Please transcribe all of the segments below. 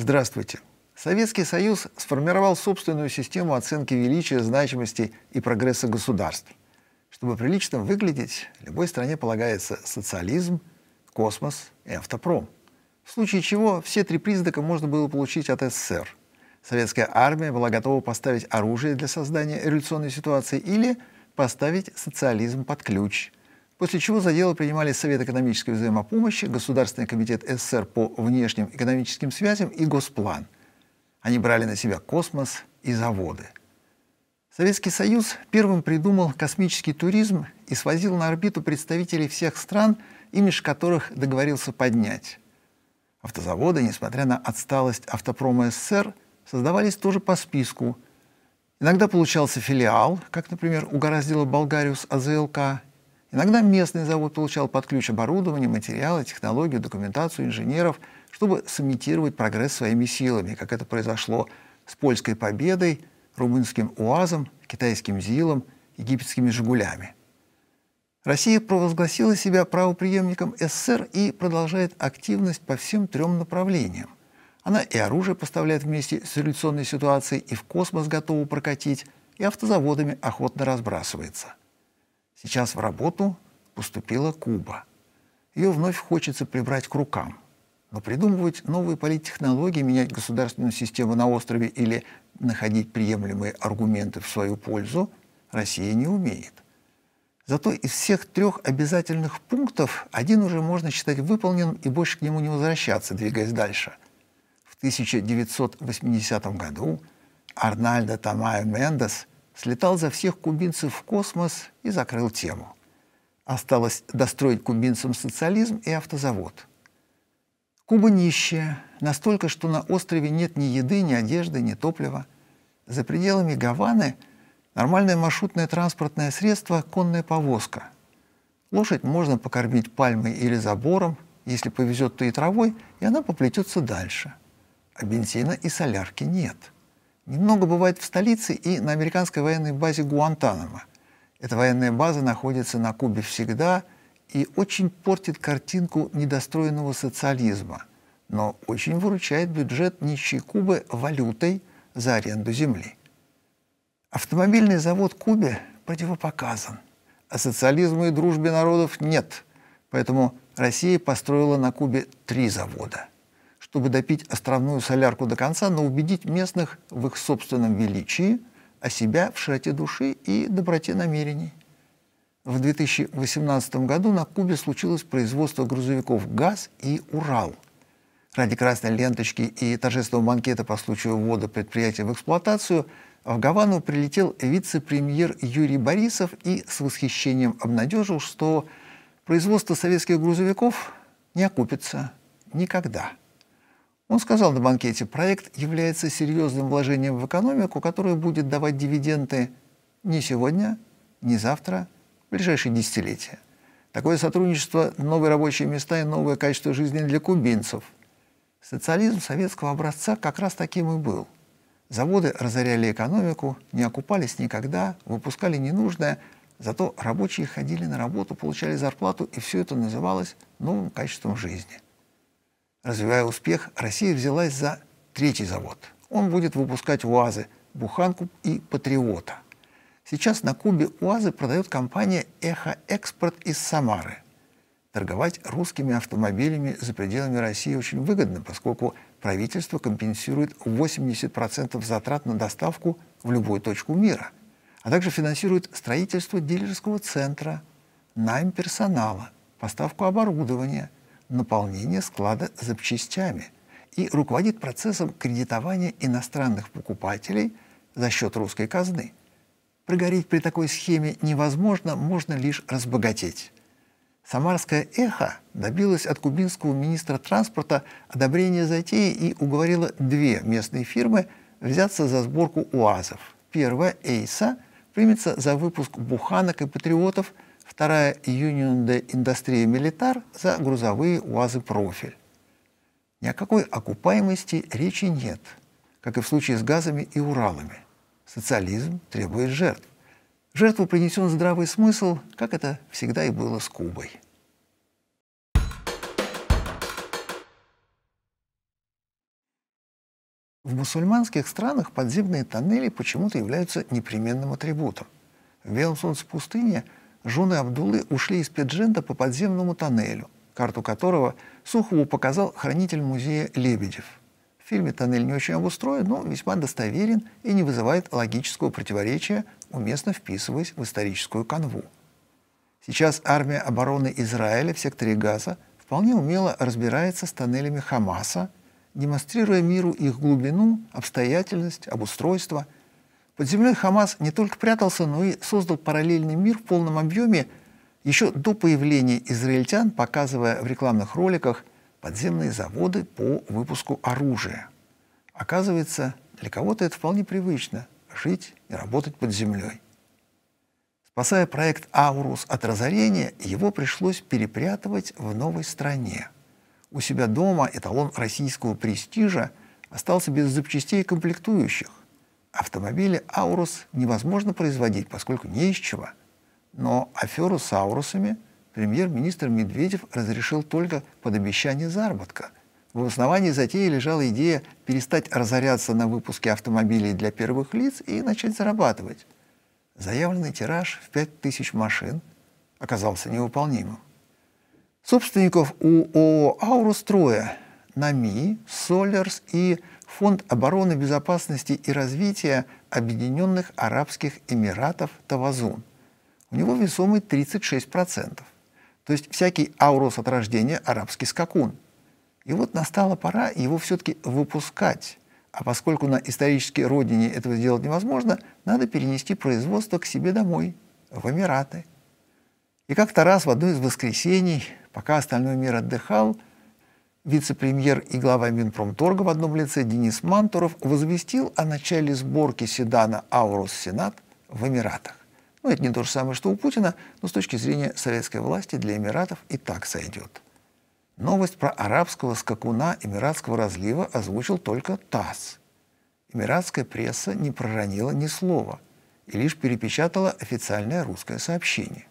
Здравствуйте. Советский Союз сформировал собственную систему оценки величия, значимости и прогресса государств. Чтобы прилично выглядеть, любой стране полагается социализм, космос и автопром. В случае чего все три признака можно было получить от СССР. Советская армия была готова поставить оружие для создания революционной ситуации или поставить социализм под ключ – после чего за дело принимали Совет экономической взаимопомощи, Государственный комитет СССР по внешним экономическим связям и Госплан. Они брали на себя космос и заводы. Советский Союз первым придумал космический туризм и свозил на орбиту представителей всех стран, имидж которых договорился поднять. Автозаводы, несмотря на отсталость автопрома СССР, создавались тоже по списку. Иногда получался филиал, как, например, угораздило Болгарию АЗЛК, Иногда местный завод получал под ключ оборудование, материалы, технологию, документацию инженеров, чтобы сымитировать прогресс своими силами, как это произошло с польской победой, румынским УАЗом, китайским ЗИЛом, египетскими «Жигулями». Россия провозгласила себя правоприемником СССР и продолжает активность по всем трем направлениям. Она и оружие поставляет вместе с революционной ситуацией, и в космос готова прокатить, и автозаводами охотно разбрасывается – Сейчас в работу поступила Куба. Ее вновь хочется прибрать к рукам. Но придумывать новые политтехнологии, менять государственную систему на острове или находить приемлемые аргументы в свою пользу Россия не умеет. Зато из всех трех обязательных пунктов один уже можно считать выполненным и больше к нему не возвращаться, двигаясь дальше. В 1980 году Арнальдо Тамайо Мендес – слетал за всех кубинцев в космос и закрыл тему. Осталось достроить кубинцам социализм и автозавод. Куба нищая, настолько, что на острове нет ни еды, ни одежды, ни топлива. За пределами Гаваны нормальное маршрутное транспортное средство – конная повозка. Лошадь можно покормить пальмой или забором, если повезет, то и травой, и она поплетется дальше. А бензина и солярки нет – Немного бывает в столице и на американской военной базе Гуантанамо. Эта военная база находится на Кубе всегда и очень портит картинку недостроенного социализма, но очень выручает бюджет нищей Кубы валютой за аренду земли. Автомобильный завод Кубе противопоказан, а социализму и дружбе народов нет, поэтому Россия построила на Кубе три завода – чтобы допить островную солярку до конца, но убедить местных в их собственном величии, а себя в широте души и доброте намерений. В 2018 году на Кубе случилось производство грузовиков «ГАЗ» и «Урал». Ради красной ленточки и торжественного банкета по случаю ввода предприятия в эксплуатацию в Гавану прилетел вице-премьер Юрий Борисов и с восхищением обнадежил, что производство советских грузовиков не окупится никогда. Он сказал на банкете, проект является серьезным вложением в экономику, которое будет давать дивиденды не сегодня, не завтра, в ближайшие десятилетия. Такое сотрудничество, новые рабочие места и новое качество жизни для кубинцев. Социализм советского образца как раз таким и был. Заводы разоряли экономику, не окупались никогда, выпускали ненужное, зато рабочие ходили на работу, получали зарплату, и все это называлось новым качеством жизни – Развивая успех, Россия взялась за третий завод. Он будет выпускать УАЗы «Буханку» и «Патриота». Сейчас на Кубе УАЗы продает компания Эхо Экспорт из Самары. Торговать русскими автомобилями за пределами России очень выгодно, поскольку правительство компенсирует 80% затрат на доставку в любую точку мира, а также финансирует строительство дилерского центра, найм персонала, поставку оборудования – наполнения склада запчастями и руководит процессом кредитования иностранных покупателей за счет русской казны. Прогореть при такой схеме невозможно, можно лишь разбогатеть. Самарское «Эхо» добилось от кубинского министра транспорта одобрения затеи и уговорило две местные фирмы взяться за сборку УАЗов. Первая, «Эйса», примется за выпуск буханок и патриотов – вторая Union de Industria Militar за грузовые УАЗы «Профиль». Ни о какой окупаемости речи нет, как и в случае с газами и Уралами. Социализм требует жертв. Жертву принесен здравый смысл, как это всегда и было с Кубой. В мусульманских странах подземные тоннели почему-то являются непременным атрибутом. В Белом солнце пустыне жены Абдулы ушли из Педженда по подземному тоннелю, карту которого Сухову показал хранитель музея Лебедев. В фильме тоннель не очень обустроен, но весьма достоверен и не вызывает логического противоречия, уместно вписываясь в историческую канву. Сейчас армия обороны Израиля в секторе Газа вполне умело разбирается с тоннелями Хамаса, демонстрируя миру их глубину, обстоятельность, обустройство – под землей Хамас не только прятался, но и создал параллельный мир в полном объеме еще до появления израильтян, показывая в рекламных роликах подземные заводы по выпуску оружия. Оказывается, для кого-то это вполне привычно – жить и работать под землей. Спасая проект «Аурус» от разорения, его пришлось перепрятывать в новой стране. У себя дома эталон российского престижа остался без запчастей и комплектующих автомобили «Аурус» невозможно производить, поскольку не из чего. Но аферу с «Аурусами» премьер-министр Медведев разрешил только под обещание заработка. В основании затеи лежала идея перестать разоряться на выпуске автомобилей для первых лиц и начать зарабатывать. Заявленный тираж в 5000 машин оказался невыполнимым. Собственников у ООО «Аурус» трое – НАМИ, «Солерс» и Фонд обороны, безопасности и развития Объединенных Арабских Эмиратов Тавазун. У него весомый 36%. То есть всякий аурос от рождения – арабский скакун. И вот настала пора его все-таки выпускать. А поскольку на исторической родине этого сделать невозможно, надо перенести производство к себе домой, в Эмираты. И как-то раз в одно из воскресений, пока остальной мир отдыхал – вице-премьер и глава Минпромторга в одном лице Денис Мантуров возвестил о начале сборки седана «Аурус Сенат» в Эмиратах. Ну, это не то же самое, что у Путина, но с точки зрения советской власти для Эмиратов и так сойдет. Новость про арабского скакуна эмиратского разлива озвучил только ТАСС. Эмиратская пресса не проронила ни слова и лишь перепечатала официальное русское сообщение.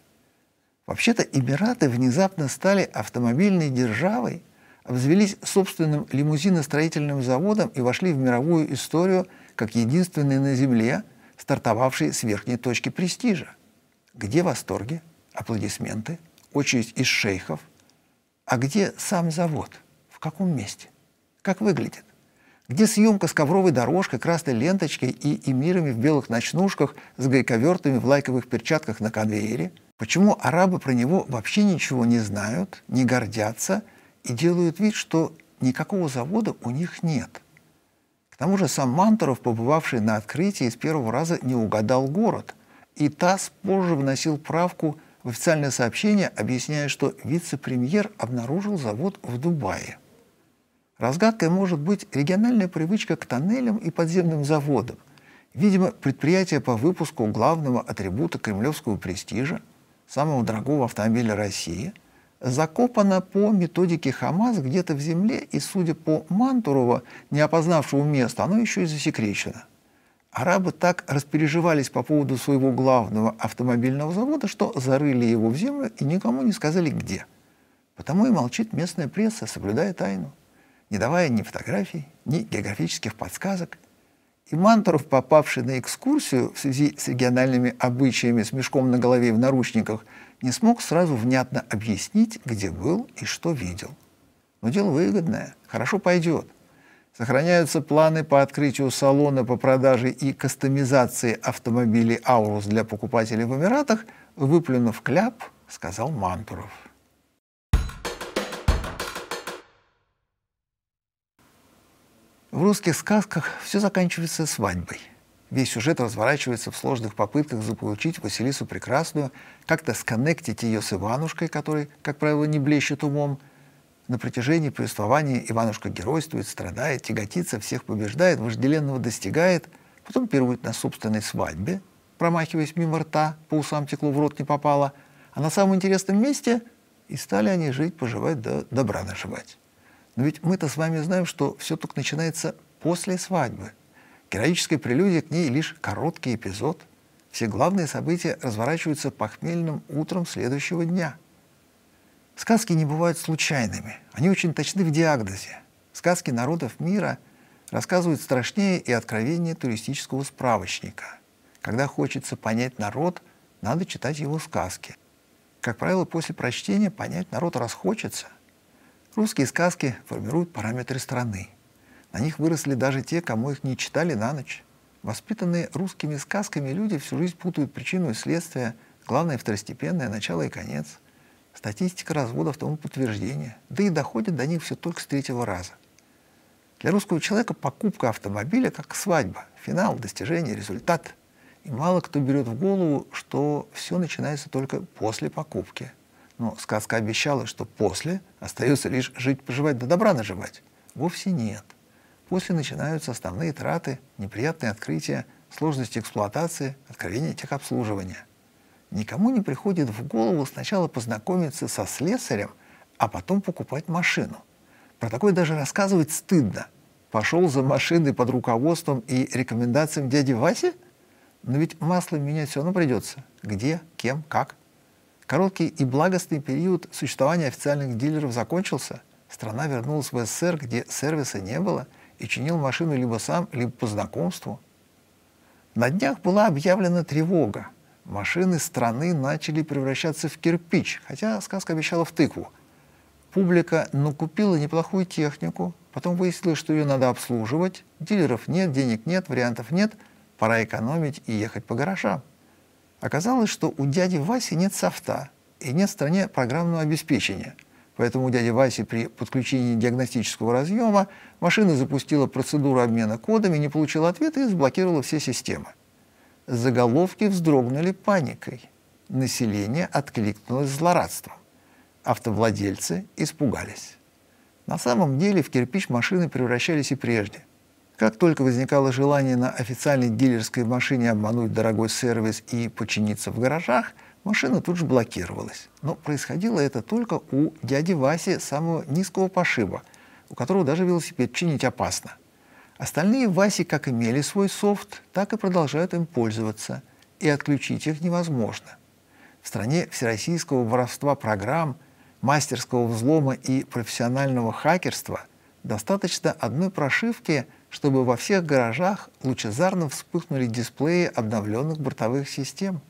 Вообще-то Эмираты внезапно стали автомобильной державой – обзавелись собственным лимузиностроительным заводом и вошли в мировую историю как единственные на Земле, стартовавшие с верхней точки престижа. Где восторги, аплодисменты, очередь из шейхов, а где сам завод, в каком месте, как выглядит? Где съемка с ковровой дорожкой, красной ленточкой и эмирами в белых ночнушках с гайковертами в лайковых перчатках на конвейере? Почему арабы про него вообще ничего не знают, не гордятся – и делают вид, что никакого завода у них нет. К тому же сам Мантуров, побывавший на открытии, с первого раза не угадал город. И ТАСС позже вносил правку в официальное сообщение, объясняя, что вице-премьер обнаружил завод в Дубае. Разгадкой может быть региональная привычка к тоннелям и подземным заводам. Видимо, предприятие по выпуску главного атрибута кремлевского престижа, самого дорогого автомобиля России – закопана по методике Хамас где-то в земле, и, судя по Мантурова, не опознавшему место, оно еще и засекречено. Арабы так распереживались по поводу своего главного автомобильного завода, что зарыли его в землю и никому не сказали где. Потому и молчит местная пресса, соблюдая тайну, не давая ни фотографий, ни географических подсказок. И Мантуров, попавший на экскурсию в связи с региональными обычаями с мешком на голове и в наручниках, не смог сразу внятно объяснить, где был и что видел. Но дело выгодное, хорошо пойдет. Сохраняются планы по открытию салона по продаже и кастомизации автомобилей «Аурус» для покупателей в Эмиратах, выплюнув кляп, сказал Мантуров. В русских сказках все заканчивается свадьбой – Весь сюжет разворачивается в сложных попытках заполучить Василису Прекрасную, как-то сконнектить ее с Иванушкой, который, как правило, не блещет умом. На протяжении повествования Иванушка геройствует, страдает, тяготится, всех побеждает, вожделенного достигает, потом пирует на собственной свадьбе, промахиваясь мимо рта, по усам текло, в рот не попало. А на самом интересном месте и стали они жить, поживать, да добра наживать. Но ведь мы-то с вами знаем, что все только начинается после свадьбы – Героической прелюдия к ней лишь короткий эпизод. Все главные события разворачиваются похмельным утром следующего дня. Сказки не бывают случайными, они очень точны в диагнозе. Сказки народов мира рассказывают страшнее и откровеннее туристического справочника. Когда хочется понять народ, надо читать его сказки. Как правило, после прочтения понять народ расхочется. Русские сказки формируют параметры страны – на них выросли даже те, кому их не читали на ночь. Воспитанные русскими сказками люди всю жизнь путают причину и следствие, главное и второстепенное, начало и конец. Статистика разводов тому подтверждение. Да и доходит до них все только с третьего раза. Для русского человека покупка автомобиля как свадьба, финал, достижение, результат. И мало кто берет в голову, что все начинается только после покупки. Но сказка обещала, что после остается лишь жить-поживать да добра наживать. Вовсе нет. После начинаются основные траты, неприятные открытия, сложности эксплуатации, откровения техобслуживания. Никому не приходит в голову сначала познакомиться со слесарем, а потом покупать машину. Про такое даже рассказывать стыдно. Пошел за машиной под руководством и рекомендациям дяди Васи? Но ведь масло менять все равно придется. Где, кем, как. Короткий и благостный период существования официальных дилеров закончился. Страна вернулась в СССР, где сервиса не было – и чинил машину либо сам, либо по знакомству. На днях была объявлена тревога. Машины страны начали превращаться в кирпич, хотя сказка обещала в тыкву. Публика накупила неплохую технику, потом выяснилось, что ее надо обслуживать, дилеров нет, денег нет, вариантов нет, пора экономить и ехать по гаражам. Оказалось, что у дяди Васи нет софта и нет в стране программного обеспечения – Поэтому у дяди Васи при подключении диагностического разъема машина запустила процедуру обмена кодами, не получила ответа и заблокировала все системы. Заголовки вздрогнули паникой. Население откликнулось злорадством. Автовладельцы испугались. На самом деле в кирпич машины превращались и прежде. Как только возникало желание на официальной дилерской машине обмануть дорогой сервис и починиться в гаражах – Машина тут же блокировалась. Но происходило это только у дяди Васи самого низкого пошиба, у которого даже велосипед чинить опасно. Остальные Васи как имели свой софт, так и продолжают им пользоваться, и отключить их невозможно. В стране всероссийского воровства программ, мастерского взлома и профессионального хакерства достаточно одной прошивки, чтобы во всех гаражах лучезарно вспыхнули дисплеи обновленных бортовых систем –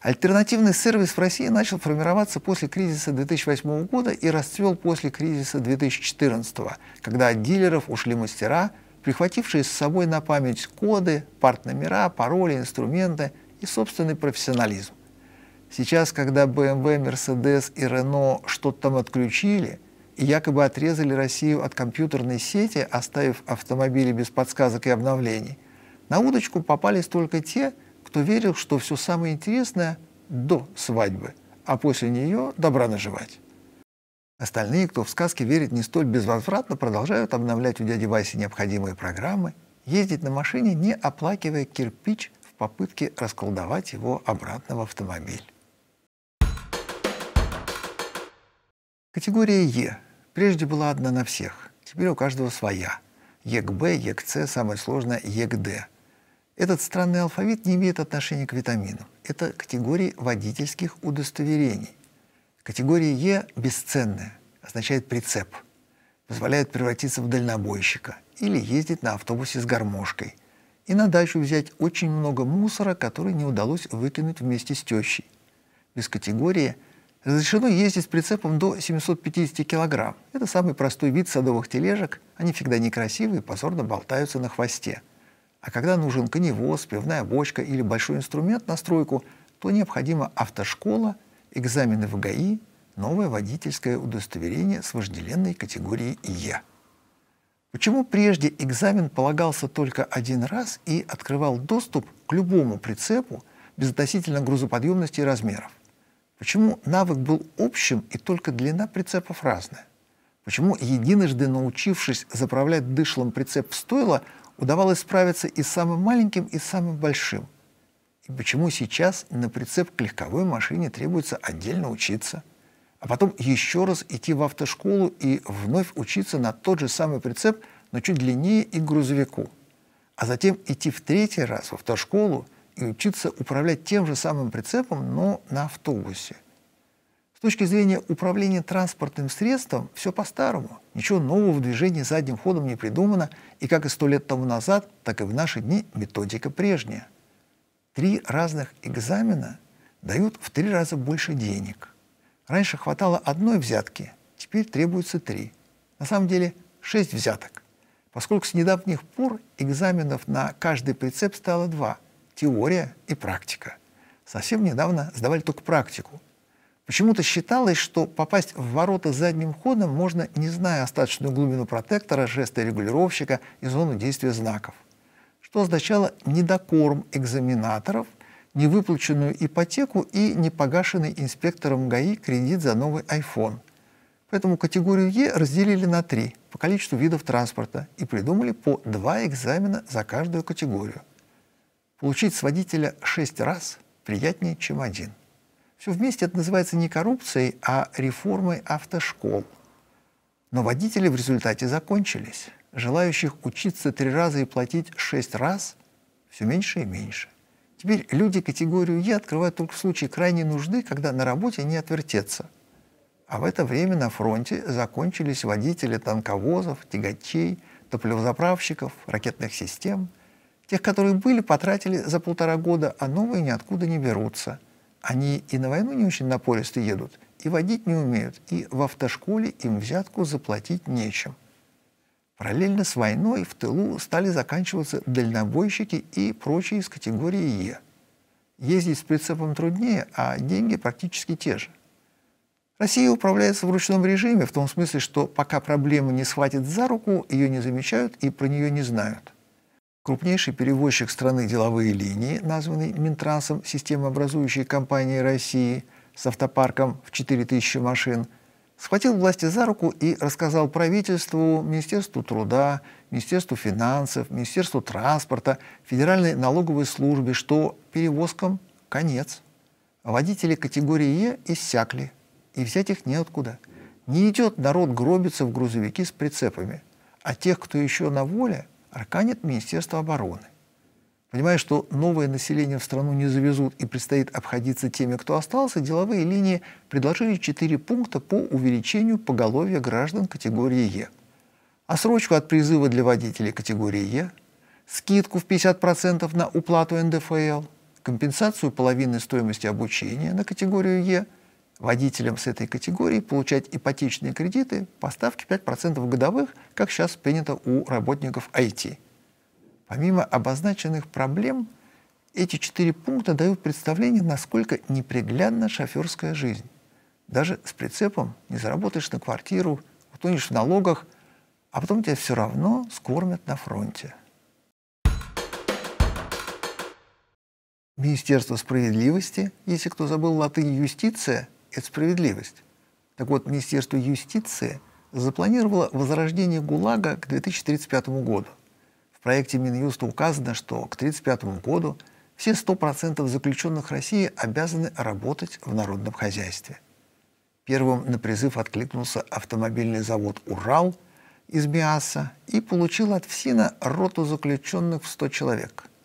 Альтернативный сервис в России начал формироваться после кризиса 2008 года и расцвел после кризиса 2014, когда от дилеров ушли мастера, прихватившие с собой на память коды, партномера, пароли, инструменты и собственный профессионализм. Сейчас, когда BMW, эм Mercedes и Renault что-то там отключили и якобы отрезали Россию от компьютерной сети, оставив автомобили без подсказок и обновлений, на удочку попались только те, кто верил, что все самое интересное до свадьбы, а после нее добра наживать. Остальные, кто в сказки верит не столь безвозвратно, продолжают обновлять у дяди Васи необходимые программы, ездить на машине, не оплакивая кирпич в попытке расколдовать его обратно в автомобиль. Категория Е прежде была одна на всех, теперь у каждого своя. ЕКБ, ЕКЦ, самое сложное – ЕКД – этот странный алфавит не имеет отношения к витаминам. Это категории водительских удостоверений. Категория Е бесценная, означает прицеп, позволяет превратиться в дальнобойщика или ездить на автобусе с гармошкой и на дачу взять очень много мусора, который не удалось выкинуть вместе с тещей. Без категории разрешено ездить с прицепом до 750 кг. Это самый простой вид садовых тележек, они всегда некрасивые и позорно болтаются на хвосте – а когда нужен коневоз, пивная бочка или большой инструмент на стройку, то необходима автошкола, экзамены в ГАИ, новое водительское удостоверение с вожделенной категории «Е». Почему прежде экзамен полагался только один раз и открывал доступ к любому прицепу без относительно грузоподъемности и размеров? Почему навык был общим и только длина прицепов разная? Почему, единожды научившись заправлять дышлом прицеп в стойло, удавалось справиться и с самым маленьким, и с самым большим. И почему сейчас на прицеп к легковой машине требуется отдельно учиться, а потом еще раз идти в автошколу и вновь учиться на тот же самый прицеп, но чуть длиннее и грузовику, а затем идти в третий раз в автошколу и учиться управлять тем же самым прицепом, но на автобусе точки зрения управления транспортным средством все по-старому. Ничего нового в движении задним ходом не придумано, и как и сто лет тому назад, так и в наши дни методика прежняя. Три разных экзамена дают в три раза больше денег. Раньше хватало одной взятки, теперь требуется три. На самом деле шесть взяток, поскольку с недавних пор экзаменов на каждый прицеп стало два – теория и практика. Совсем недавно сдавали только практику – Почему-то считалось, что попасть в ворота задним ходом можно, не зная остаточную глубину протектора, жеста регулировщика и зону действия знаков. Что означало недокорм экзаменаторов, невыплаченную ипотеку и непогашенный инспектором ГАИ кредит за новый iPhone. Поэтому категорию Е разделили на три по количеству видов транспорта и придумали по два экзамена за каждую категорию. Получить с водителя шесть раз приятнее, чем один – все вместе это называется не коррупцией, а реформой автошкол. Но водители в результате закончились. Желающих учиться три раза и платить шесть раз все меньше и меньше. Теперь люди категорию Е открывают только в случае крайней нужды, когда на работе не отвертеться. А в это время на фронте закончились водители танковозов, тягачей, топливозаправщиков, ракетных систем. Тех, которые были, потратили за полтора года, а новые ниоткуда не берутся – они и на войну не очень напористо едут, и водить не умеют, и в автошколе им взятку заплатить нечем. Параллельно с войной в тылу стали заканчиваться дальнобойщики и прочие из категории Е. Ездить с прицепом труднее, а деньги практически те же. Россия управляется в ручном режиме, в том смысле, что пока проблема не схватит за руку, ее не замечают и про нее не знают. Крупнейший перевозчик страны деловые линии, названный Минтрансом системообразующей компанией России с автопарком в 4000 машин, схватил власти за руку и рассказал правительству, Министерству труда, Министерству финансов, Министерству транспорта, Федеральной налоговой службе, что перевозкам конец. Водители категории Е иссякли, и взять их неоткуда. Не идет народ гробиться в грузовики с прицепами, а тех, кто еще на воле – арканит Министерство обороны. Понимая, что новое население в страну не завезут и предстоит обходиться теми, кто остался, деловые линии предложили четыре пункта по увеличению поголовья граждан категории Е. Осрочку от призыва для водителей категории Е, скидку в 50% на уплату НДФЛ, компенсацию половины стоимости обучения на категорию Е – водителям с этой категории получать ипотечные кредиты по ставке 5% годовых, как сейчас принято у работников IT. Помимо обозначенных проблем, эти четыре пункта дают представление, насколько неприглядна шоферская жизнь. Даже с прицепом не заработаешь на квартиру, утонешь в налогах, а потом тебя все равно скормят на фронте. Министерство справедливости, если кто забыл латынь «юстиция», это справедливость. Так вот, Министерство юстиции запланировало возрождение ГУЛАГа к 2035 году. В проекте Минюста указано, что к 1935 году все 100% заключенных России обязаны работать в народном хозяйстве. Первым на призыв откликнулся автомобильный завод «Урал» из Биаса и получил от ФСИНа роту заключенных в 100 человек –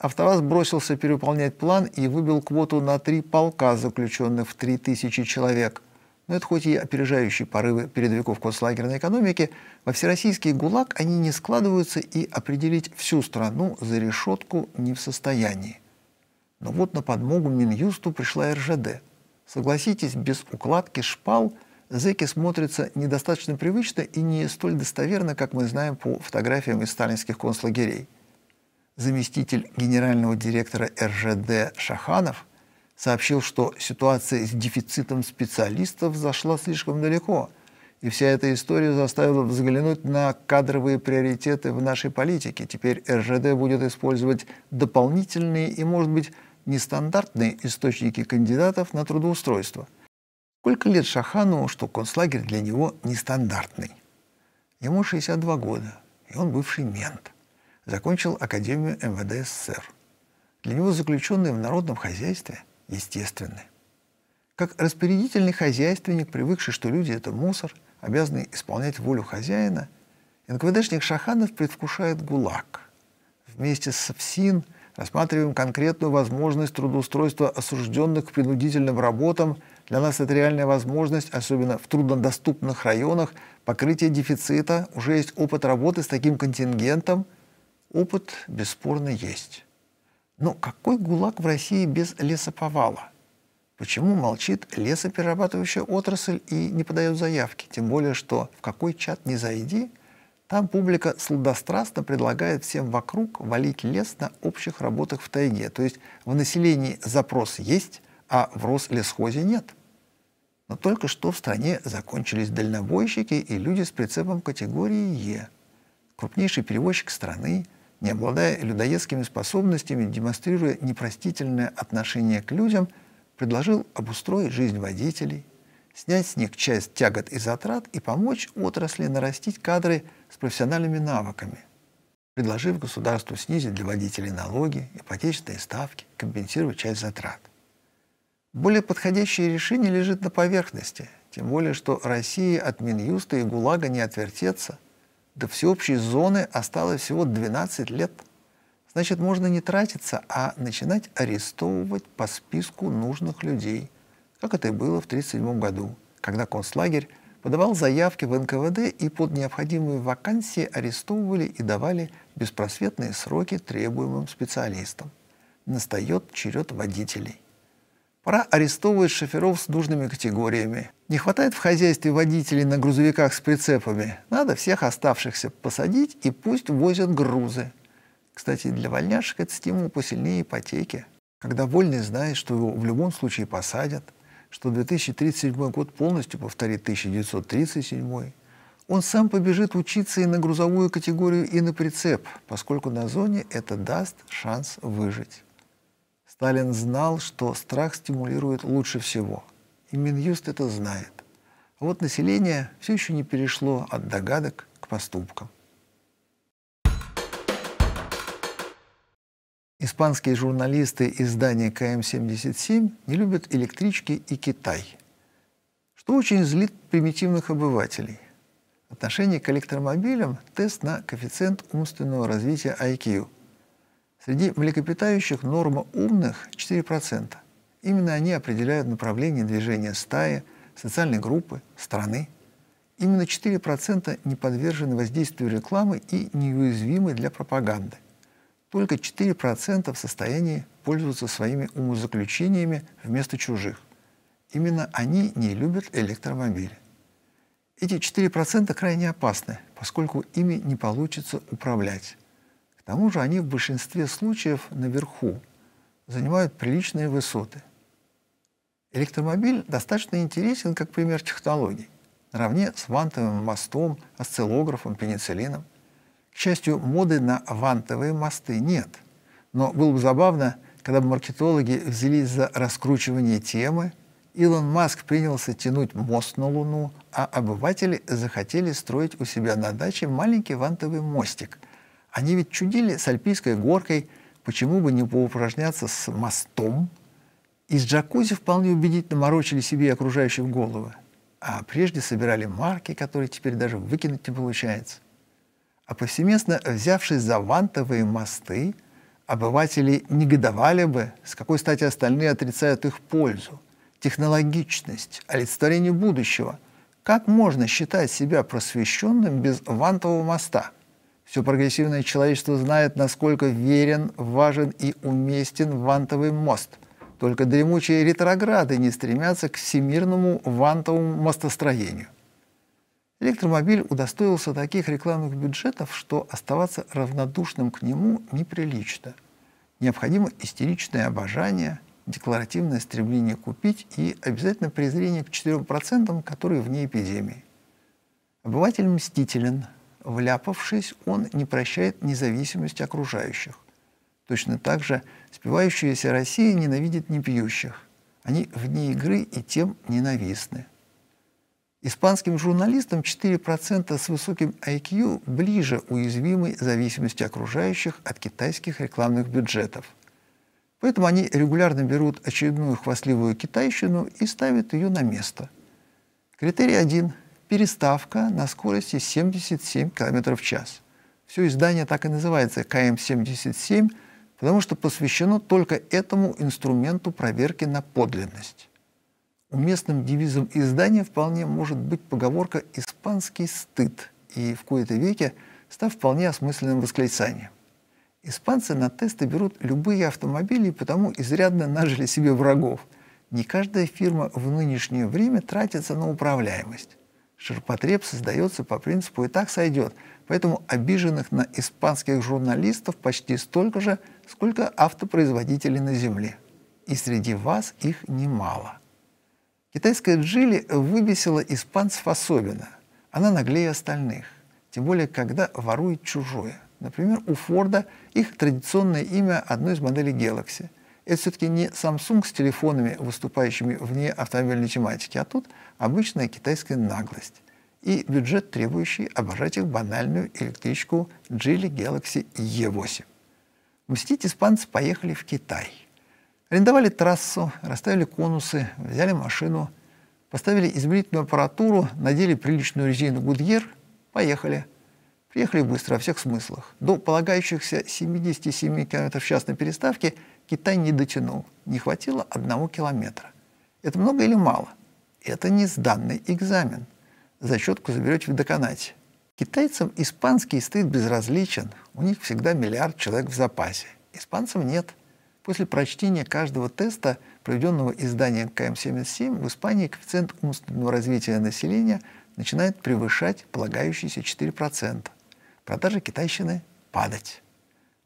«АвтоВАЗ» бросился переполнять план и выбил квоту на три полка, заключенных в 3000 человек. Но это хоть и опережающие порывы передовиков концлагерной экономики, во всероссийский ГУЛАГ они не складываются и определить всю страну за решетку не в состоянии. Но вот на подмогу Минюсту пришла РЖД. Согласитесь, без укладки шпал зэки смотрятся недостаточно привычно и не столь достоверно, как мы знаем по фотографиям из сталинских концлагерей – заместитель генерального директора РЖД Шаханов сообщил, что ситуация с дефицитом специалистов зашла слишком далеко, и вся эта история заставила взглянуть на кадровые приоритеты в нашей политике. Теперь РЖД будет использовать дополнительные и, может быть, нестандартные источники кандидатов на трудоустройство. Сколько лет Шахану, что концлагерь для него нестандартный? Ему 62 года, и он бывший мент – закончил Академию МВД СССР. Для него заключенные в народном хозяйстве естественны. Как распорядительный хозяйственник, привыкший, что люди – это мусор, обязанный исполнять волю хозяина, НКВДшник Шаханов предвкушает ГУЛАГ. Вместе с ФСИН рассматриваем конкретную возможность трудоустройства осужденных к принудительным работам. Для нас это реальная возможность, особенно в труднодоступных районах, покрытие дефицита. Уже есть опыт работы с таким контингентом – опыт бесспорно есть. Но какой ГУЛАГ в России без лесоповала? Почему молчит лесоперерабатывающая отрасль и не подает заявки? Тем более, что в какой чат не зайди, там публика сладострастно предлагает всем вокруг валить лес на общих работах в тайге. То есть в населении запрос есть, а в Рослесхозе нет. Но только что в стране закончились дальнобойщики и люди с прицепом категории Е. Крупнейший перевозчик страны – не обладая людоедскими способностями, демонстрируя непростительное отношение к людям, предложил обустроить жизнь водителей, снять с них часть тягот и затрат и помочь отрасли нарастить кадры с профессиональными навыками, предложив государству снизить для водителей налоги, ипотечные ставки, компенсировать часть затрат. Более подходящее решение лежит на поверхности, тем более, что России от Минюста и ГУЛАГа не отвертеться – до всеобщей зоны осталось всего 12 лет. Значит, можно не тратиться, а начинать арестовывать по списку нужных людей, как это и было в 1937 году, когда концлагерь подавал заявки в НКВД и под необходимые вакансии арестовывали и давали беспросветные сроки требуемым специалистам. Настает черед водителей. Пора арестовывать шоферов с нужными категориями. Не хватает в хозяйстве водителей на грузовиках с прицепами. Надо всех оставшихся посадить и пусть возят грузы. Кстати, для вольняшек это стимул посильнее ипотеки. Когда вольный знает, что его в любом случае посадят, что 2037 год полностью повторит 1937, он сам побежит учиться и на грузовую категорию, и на прицеп, поскольку на зоне это даст шанс выжить. Сталин знал, что страх стимулирует лучше всего. И Минюст это знает. А вот население все еще не перешло от догадок к поступкам. Испанские журналисты издания КМ-77 не любят электрички и Китай, что очень злит примитивных обывателей. Отношение к электромобилям – тест на коэффициент умственного развития IQ – Среди млекопитающих норма умных 4%. Именно они определяют направление движения стаи, социальной группы, страны. Именно 4% не подвержены воздействию рекламы и неуязвимы для пропаганды. Только 4% в состоянии пользоваться своими умозаключениями вместо чужих. Именно они не любят электромобили. Эти 4% крайне опасны, поскольку ими не получится управлять. К тому же они в большинстве случаев наверху занимают приличные высоты. Электромобиль достаточно интересен как пример технологий, наравне с вантовым мостом, осциллографом, пенициллином. К счастью, моды на вантовые мосты нет. Но было бы забавно, когда бы маркетологи взялись за раскручивание темы, Илон Маск принялся тянуть мост на Луну, а обыватели захотели строить у себя на даче маленький вантовый мостик – они ведь чудили с альпийской горкой, почему бы не поупражняться с мостом? Из джакузи вполне убедительно морочили себе и окружающим головы. А прежде собирали марки, которые теперь даже выкинуть не получается. А повсеместно взявшись за вантовые мосты, обыватели негодовали бы, с какой стати остальные отрицают их пользу, технологичность, олицетворение будущего. Как можно считать себя просвещенным без вантового моста – все прогрессивное человечество знает, насколько верен, важен и уместен вантовый мост. Только дремучие ретрограды не стремятся к всемирному вантовому мостостроению. Электромобиль удостоился таких рекламных бюджетов, что оставаться равнодушным к нему неприлично. Необходимо истеричное обожание, декларативное стремление купить и обязательно презрение к 4%, которые вне эпидемии. Обыватель мстителен – вляпавшись, он не прощает независимость окружающих. Точно так же спивающаяся Россия ненавидит непьющих. Они вне игры и тем ненавистны. Испанским журналистам 4% с высоким IQ ближе уязвимой зависимости окружающих от китайских рекламных бюджетов. Поэтому они регулярно берут очередную хвастливую китайщину и ставят ее на место. Критерий один переставка на скорости 77 км в час. Все издание так и называется КМ-77, потому что посвящено только этому инструменту проверки на подлинность. Уместным девизом издания вполне может быть поговорка «испанский стыд», и в кои-то веке став вполне осмысленным восклицанием. Испанцы на тесты берут любые автомобили и потому изрядно нажили себе врагов. Не каждая фирма в нынешнее время тратится на управляемость. Ширпотреб создается по принципу «и так сойдет», поэтому обиженных на испанских журналистов почти столько же, сколько автопроизводителей на Земле. И среди вас их немало. Китайская Джили выбесила испанцев особенно. Она наглее остальных, тем более когда ворует чужое. Например, у Форда их традиционное имя одной из моделей Galaxy – это все-таки не Samsung с телефонами, выступающими вне автомобильной тематики, а тут обычная китайская наглость и бюджет, требующий обожать их банальную электричку Geely Galaxy E8. Мстить испанцы поехали в Китай. Арендовали трассу, расставили конусы, взяли машину, поставили измерительную аппаратуру, надели приличную резину Гудьер, поехали. Приехали быстро во всех смыслах. До полагающихся 77 км в час на переставке Китай не дотянул, не хватило одного километра. Это много или мало? Это не сданный экзамен. Зачетку заберете в доконате. Китайцам испанский стыд безразличен, у них всегда миллиард человек в запасе. Испанцам нет. После прочтения каждого теста, проведенного изданием КМ-77, в Испании коэффициент умственного развития населения начинает превышать полагающиеся 4%. Продажи китайщины падать.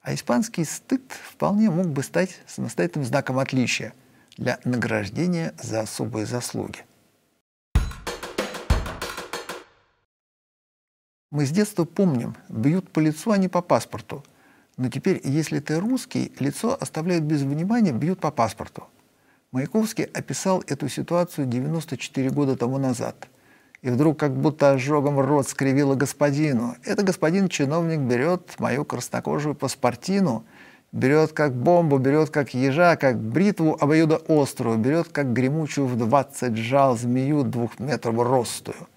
А испанский стыд вполне мог бы стать самостоятельным знаком отличия для награждения за особые заслуги. Мы с детства помним, бьют по лицу, а не по паспорту. Но теперь, если ты русский, лицо оставляют без внимания, бьют по паспорту. Маяковский описал эту ситуацию 94 года тому назад – и вдруг как будто ожогом рот скривила господину. Это господин чиновник берет мою краснокожую паспортину, берет как бомбу, берет как ежа, как бритву обоюдо острую, берет как гремучую в двадцать жал змею двух ростую.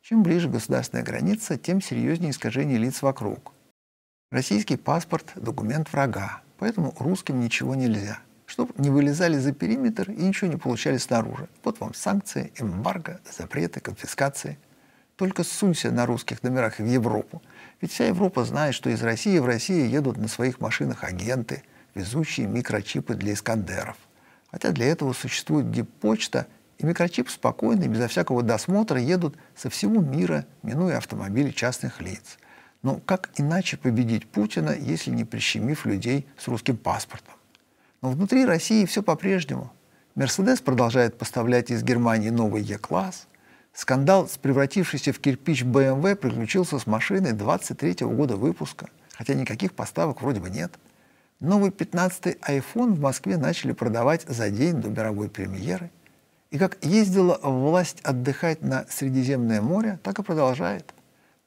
Чем ближе государственная граница, тем серьезнее искажение лиц вокруг. Российский паспорт – документ врага, поэтому русским ничего нельзя – чтобы не вылезали за периметр и ничего не получали снаружи. Вот вам санкции, эмбарго, запреты, конфискации. Только сунься на русских номерах в Европу. Ведь вся Европа знает, что из России в Россию едут на своих машинах агенты, везущие микрочипы для Искандеров. Хотя для этого существует диппочта, и микрочип спокойно и безо всякого досмотра едут со всего мира, минуя автомобили частных лиц. Но как иначе победить Путина, если не прищемив людей с русским паспортом? Но внутри России все по-прежнему. «Мерседес» продолжает поставлять из Германии новый Е-класс. Скандал с превратившейся в кирпич BMW эм приключился с машиной 23 -го года выпуска, хотя никаких поставок вроде бы нет. Новый 15-й iPhone в Москве начали продавать за день до мировой премьеры. И как ездила власть отдыхать на Средиземное море, так и продолжает.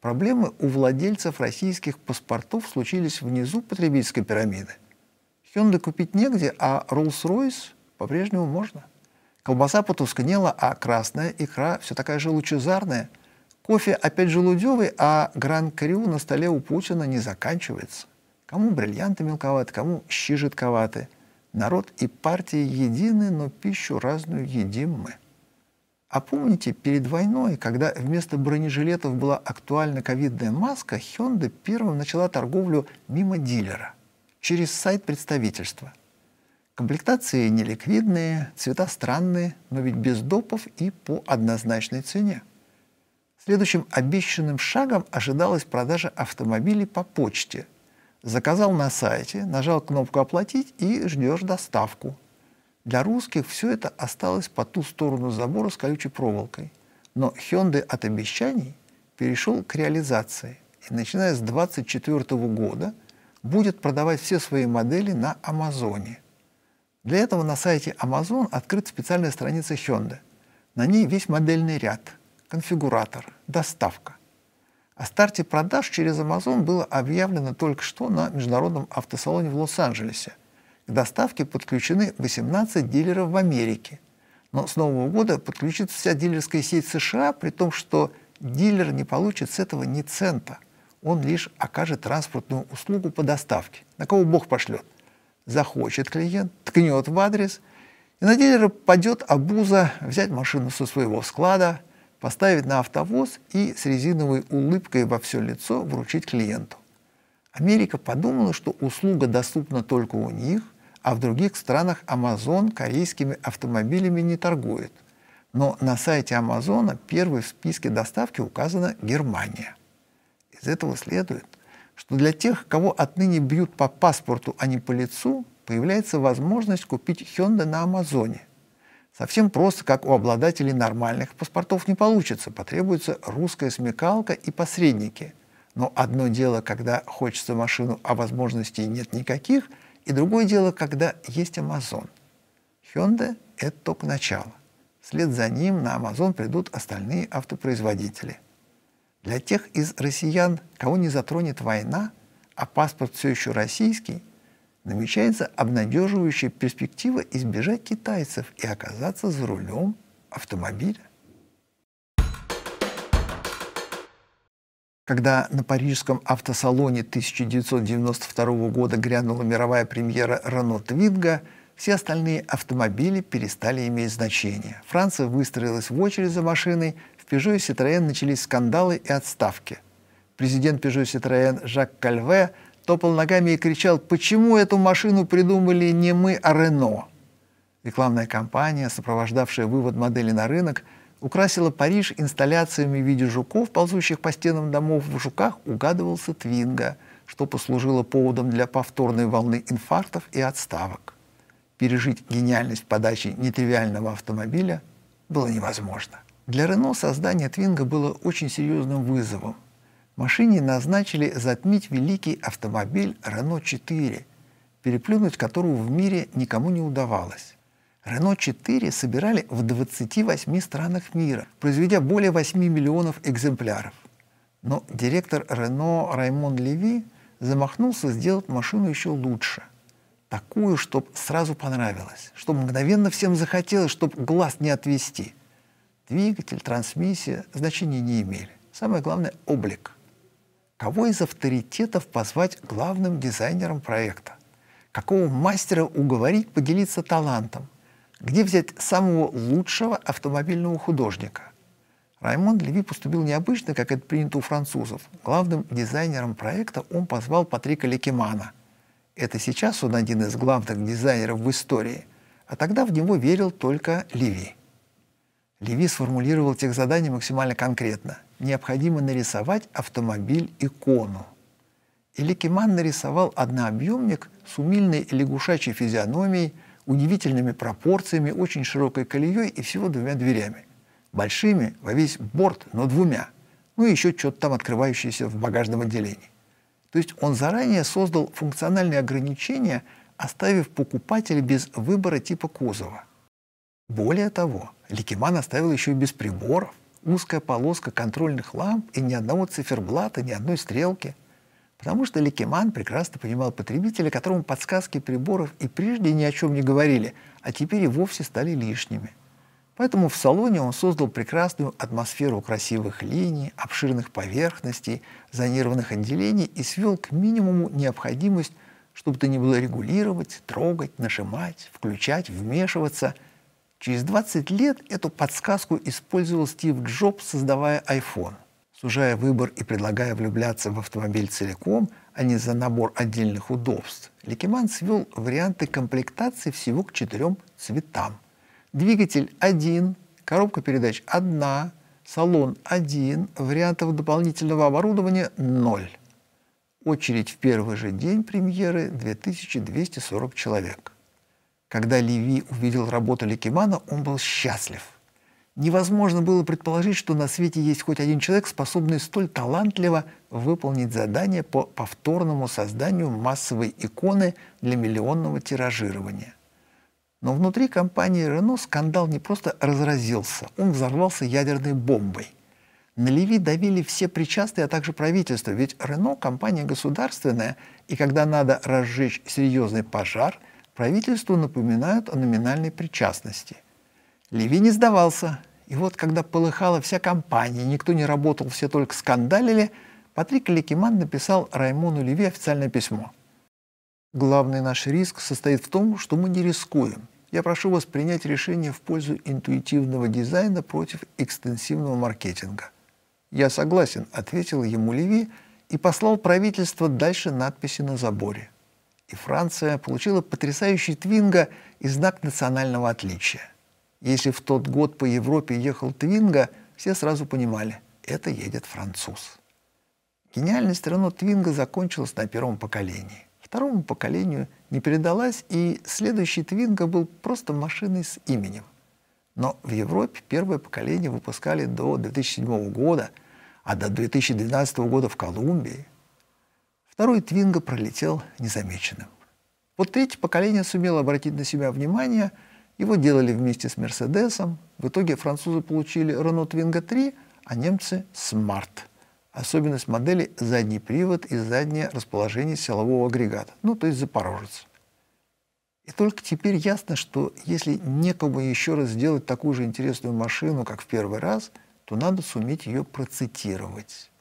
Проблемы у владельцев российских паспортов случились внизу потребительской пирамиды. Hyundai купить негде, а Rolls-Royce по-прежнему можно. Колбаса потускнела, а красная икра все такая же лучезарная. Кофе опять желудевый, а гран-крю на столе у Путина не заканчивается. Кому бриллианты мелковаты, кому щи жидковаты. Народ и партии едины, но пищу разную едим мы. А помните, перед войной, когда вместо бронежилетов была актуальна ковидная маска, Hyundai первым начала торговлю мимо дилера – через сайт представительства. Комплектации неликвидные, цвета странные, но ведь без допов и по однозначной цене. Следующим обещанным шагом ожидалась продажа автомобилей по почте. Заказал на сайте, нажал кнопку «Оплатить» и ждешь доставку. Для русских все это осталось по ту сторону забора с колючей проволокой. Но Hyundai от обещаний перешел к реализации. И начиная с 2024 года будет продавать все свои модели на Амазоне. Для этого на сайте Amazon открыта специальная страница Hyundai. На ней весь модельный ряд, конфигуратор, доставка. О старте продаж через Amazon было объявлено только что на международном автосалоне в Лос-Анджелесе. К доставке подключены 18 дилеров в Америке. Но с Нового года подключится вся дилерская сеть США, при том, что дилер не получит с этого ни цента он лишь окажет транспортную услугу по доставке, на кого Бог пошлет. Захочет клиент, ткнет в адрес, и на дилера пойдет обуза взять машину со своего склада, поставить на автовоз и с резиновой улыбкой во все лицо вручить клиенту. Америка подумала, что услуга доступна только у них, а в других странах Amazon корейскими автомобилями не торгует. Но на сайте Амазона первой в списке доставки указана Германия – из этого следует, что для тех, кого отныне бьют по паспорту, а не по лицу, появляется возможность купить Hyundai на Амазоне. Совсем просто, как у обладателей нормальных паспортов не получится, потребуется русская смекалка и посредники. Но одно дело, когда хочется машину, а возможностей нет никаких, и другое дело, когда есть Amazon. Hyundai – это только начало. Вслед за ним на Amazon придут остальные автопроизводители. Для тех из россиян, кого не затронет война, а паспорт все еще российский, намечается обнадеживающая перспектива избежать китайцев и оказаться за рулем автомобиля. Когда на парижском автосалоне 1992 года грянула мировая премьера «Рено Твинго», все остальные автомобили перестали иметь значение. Франция выстроилась в очередь за машиной, в Peugeot и «Ситроен» начались скандалы и отставки. Президент Peugeot и «Ситроен» Жак Кальве топал ногами и кричал, почему эту машину придумали не мы, а Рено. Рекламная кампания, сопровождавшая вывод модели на рынок, украсила Париж инсталляциями в виде жуков, ползущих по стенам домов. В жуках угадывался Твинга, что послужило поводом для повторной волны инфарктов и отставок. Пережить гениальность подачи нетривиального автомобиля было невозможно. Для Рено создание Твинга было очень серьезным вызовом. Машине назначили затмить великий автомобиль Рено 4, переплюнуть которого в мире никому не удавалось. Рено 4 собирали в 28 странах мира, произведя более 8 миллионов экземпляров. Но директор Рено Раймон Леви замахнулся сделать машину еще лучше. Такую, чтобы сразу понравилось, чтобы мгновенно всем захотелось, чтобы глаз не отвести – двигатель, трансмиссия значения не имели. Самое главное – облик. Кого из авторитетов позвать главным дизайнером проекта? Какого мастера уговорить поделиться талантом? Где взять самого лучшего автомобильного художника? Раймонд Леви поступил необычно, как это принято у французов. Главным дизайнером проекта он позвал Патрика Лекимана. Это сейчас он один из главных дизайнеров в истории, а тогда в него верил только Леви. Леви сформулировал тех задание максимально конкретно. Необходимо нарисовать автомобиль-икону. И Ликиман нарисовал однообъемник с умильной лягушачьей физиономией, удивительными пропорциями, очень широкой колеей и всего двумя дверями. Большими во весь борт, но двумя. Ну и еще что-то там открывающееся в багажном отделении. То есть он заранее создал функциональные ограничения, оставив покупателя без выбора типа кузова – более того, Ликиман оставил еще и без приборов, узкая полоска контрольных ламп и ни одного циферблата, ни одной стрелки. Потому что Ликиман прекрасно понимал потребителя, которому подсказки приборов и прежде ни о чем не говорили, а теперь и вовсе стали лишними. Поэтому в салоне он создал прекрасную атмосферу красивых линий, обширных поверхностей, зонированных отделений и свел к минимуму необходимость, чтобы то ни было регулировать, трогать, нажимать, включать, вмешиваться – Через 20 лет эту подсказку использовал Стив Джобс, создавая iPhone, сужая выбор и предлагая влюбляться в автомобиль целиком, а не за набор отдельных удобств. Ликеман свел варианты комплектации всего к четырем цветам. Двигатель один, коробка передач одна, салон один, вариантов дополнительного оборудования ноль. Очередь в первый же день премьеры 2240 человек. Когда Леви увидел работу Ликимана, он был счастлив. Невозможно было предположить, что на свете есть хоть один человек, способный столь талантливо выполнить задание по повторному созданию массовой иконы для миллионного тиражирования. Но внутри компании Рено скандал не просто разразился, он взорвался ядерной бомбой. На Леви давили все причастные, а также правительство, ведь Рено – компания государственная, и когда надо разжечь серьезный пожар – правительству напоминают о номинальной причастности. Леви не сдавался, и вот когда полыхала вся компания, никто не работал, все только скандалили, Патрик Ликиман написал Раймону Леви официальное письмо. «Главный наш риск состоит в том, что мы не рискуем. Я прошу вас принять решение в пользу интуитивного дизайна против экстенсивного маркетинга». «Я согласен», — ответил ему Леви и послал правительство дальше надписи на заборе и Франция получила потрясающий твинго и знак национального отличия. Если в тот год по Европе ехал твинго, все сразу понимали – это едет француз. Гениальность Рено Твинга закончилась на первом поколении. Второму поколению не передалась, и следующий Твинга был просто машиной с именем. Но в Европе первое поколение выпускали до 2007 года, а до 2012 года в Колумбии – Второй Твинго пролетел незамеченным. Вот третье поколение сумело обратить на себя внимание, его делали вместе с «Мерседесом». В итоге французы получили Renault Twingo 3», а немцы Smart. Особенность модели – задний привод и заднее расположение силового агрегата, ну, то есть «Запорожец». И только теперь ясно, что если некому еще раз сделать такую же интересную машину, как в первый раз, то надо суметь ее процитировать.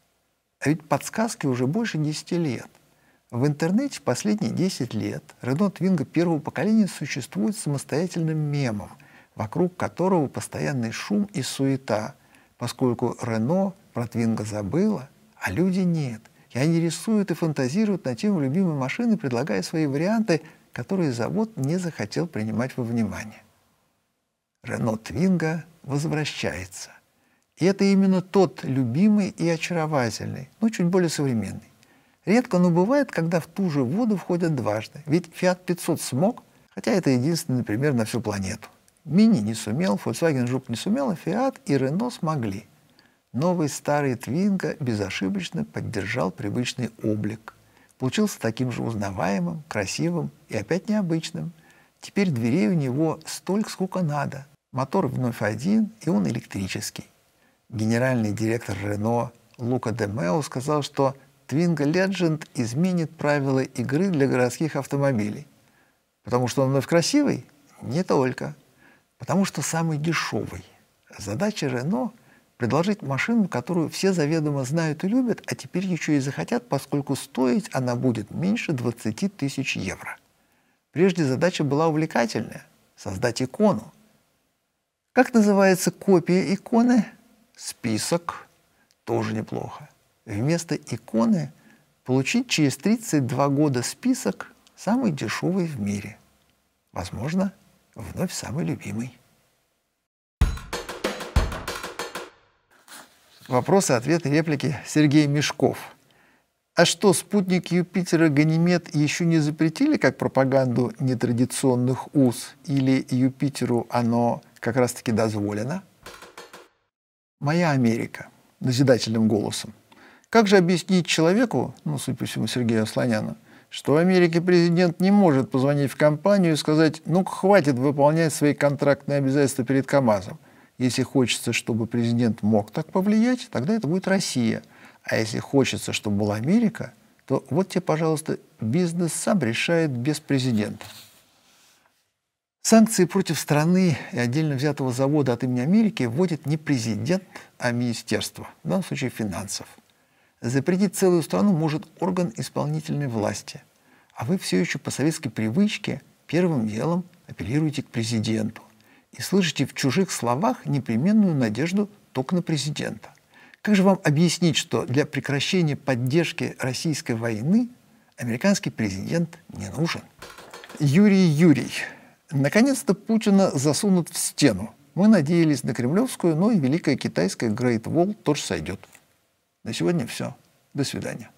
А ведь подсказки уже больше 10 лет. В интернете последние 10 лет Renault Twingo первого поколения существует самостоятельным мемом, вокруг которого постоянный шум и суета, поскольку Renault про Twingo забыла, а люди нет. И они рисуют и фантазируют на тему любимой машины, предлагая свои варианты, которые завод не захотел принимать во внимание. Renault Twingo возвращается. И это именно тот любимый и очаровательный, но ну, чуть более современный. Редко, но бывает, когда в ту же воду входят дважды. Ведь Fiat 500 смог, хотя это единственный пример на всю планету. Мини не сумел, Volkswagen Жук не сумел, а Fiat и Renault смогли. Новый старый Твинго безошибочно поддержал привычный облик. Получился таким же узнаваемым, красивым и опять необычным. Теперь дверей у него столько, сколько надо. Мотор вновь один, и он электрический генеральный директор Рено Лука де Мео сказал, что Twingo Legend изменит правила игры для городских автомобилей. Потому что он вновь красивый? Не только. Потому что самый дешевый. Задача Рено – предложить машину, которую все заведомо знают и любят, а теперь еще и захотят, поскольку стоить она будет меньше 20 тысяч евро. Прежде задача была увлекательная – создать икону. Как называется копия иконы – список тоже неплохо. Вместо иконы получить через 32 года список самый дешевый в мире. Возможно, вновь самый любимый. Вопросы, ответы, реплики. Сергей Мешков. А что, спутник Юпитера Ганимед еще не запретили как пропаганду нетрадиционных уз? Или Юпитеру оно как раз-таки дозволено? «Моя Америка» назидательным голосом. Как же объяснить человеку, ну, судя по всему, Сергею Асланяну, что в Америке президент не может позвонить в компанию и сказать, ну хватит выполнять свои контрактные обязательства перед КАМАЗом. Если хочется, чтобы президент мог так повлиять, тогда это будет Россия. А если хочется, чтобы была Америка, то вот тебе, пожалуйста, бизнес сам решает без президента. Санкции против страны и отдельно взятого завода от имени Америки вводит не президент, а министерство, в данном случае финансов. Запретить целую страну может орган исполнительной власти. А вы все еще по советской привычке первым делом апеллируете к президенту и слышите в чужих словах непременную надежду только на президента. Как же вам объяснить, что для прекращения поддержки российской войны американский президент не нужен? Юрий Юрий Наконец-то Путина засунут в стену. Мы надеялись на Кремлевскую, но и Великая Китайская Great Wall тоже сойдет. На сегодня все. До свидания.